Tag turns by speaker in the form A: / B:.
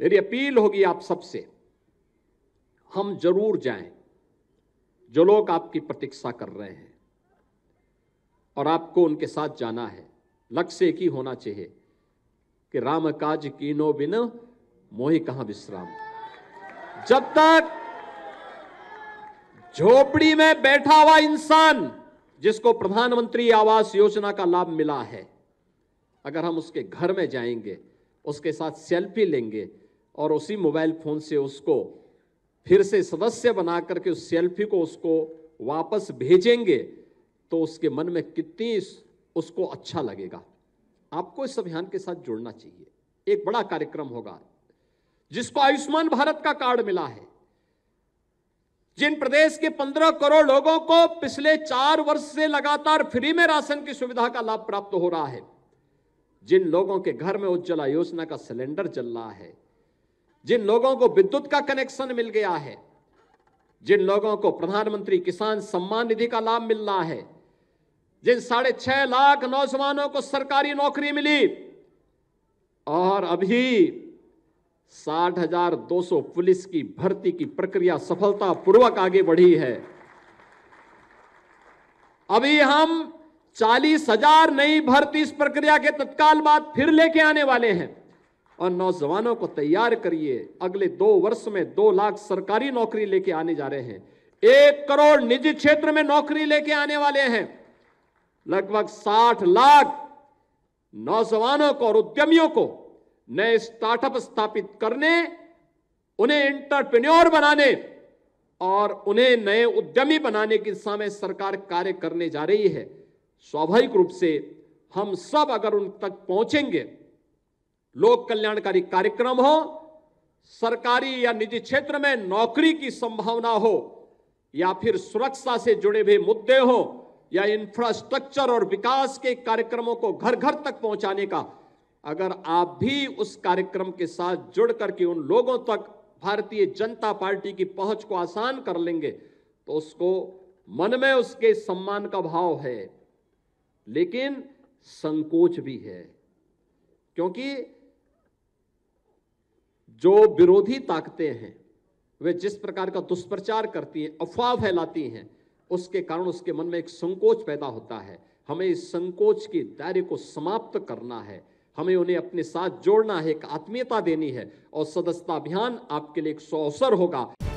A: मेरी अपील होगी आप सबसे हम जरूर जाएं जो लोग आपकी प्रतीक्षा कर रहे हैं और आपको उनके साथ जाना है लक्ष्य एक ही होना चाहिए कि राम काज कीनो बिन मोहि कहां विश्राम जब तक झोपड़ी में बैठा हुआ इंसान जिसको प्रधानमंत्री आवास योजना का लाभ मिला है अगर हम उसके घर में जाएंगे उसके साथ सेल्फी लेंगे और उसी मोबाइल फ़ोन से उसको फिर से सदस्य बना करके उस सेल्फी को उसको वापस भेजेंगे तो उसके मन में कितनी उसको अच्छा लगेगा आपको इस अभियान के साथ जुड़ना चाहिए एक बड़ा कार्यक्रम होगा जिसको आयुष्मान भारत का कार्ड मिला है जिन प्रदेश के पंद्रह करोड़ लोगों को पिछले चार वर्ष से लगातार फ्री में राशन की सुविधा का लाभ प्राप्त हो रहा है जिन लोगों के घर में उज्ज्वला योजना का सिलेंडर चल रहा है जिन लोगों को विद्युत का कनेक्शन मिल गया है जिन लोगों को प्रधानमंत्री किसान सम्मान निधि का लाभ मिल रहा है जिन साढ़े छह लाख नौजवानों को सरकारी नौकरी मिली और अभी साठ हजार दो सौ पुलिस की भर्ती की प्रक्रिया सफलतापूर्वक आगे बढ़ी है अभी हम चालीस हजार नई भर्ती इस प्रक्रिया के तत्काल बाद फिर लेके आने वाले हैं और नौजवानों को तैयार करिए अगले दो वर्ष में दो लाख सरकारी नौकरी लेके आने जा रहे हैं एक करोड़ निजी क्षेत्र में नौकरी लेके आने वाले हैं लगभग साठ लाख नौजवानों को और उद्यमियों को नए स्टार्टअप स्थापित करने उन्हें इंटरप्रेन्योर बनाने और उन्हें नए उद्यमी बनाने की दिशा में सरकार कार्य करने जा रही है स्वाभाविक रूप से हम सब अगर उन तक पहुंचेंगे लोक कल्याणकारी कार्यक्रम हो सरकारी या निजी क्षेत्र में नौकरी की संभावना हो या फिर सुरक्षा से जुड़े हुए मुद्दे हो या इंफ्रास्ट्रक्चर और विकास के कार्यक्रमों को घर घर तक पहुंचाने का अगर आप भी उस कार्यक्रम के साथ जुड़ करके उन लोगों तक भारतीय जनता पार्टी की पहुंच को आसान कर लेंगे तो उसको मन में उसके सम्मान का भाव है लेकिन संकोच भी है क्योंकि जो विरोधी ताकतें हैं वे जिस प्रकार का दुष्प्रचार करती हैं अफवाह फैलाती हैं उसके कारण उसके मन में एक संकोच पैदा होता है हमें इस संकोच के दायरे को समाप्त करना है हमें उन्हें अपने साथ जोड़ना है एक आत्मीयता देनी है और सदस्यता अभियान आपके लिए एक सौ अवसर होगा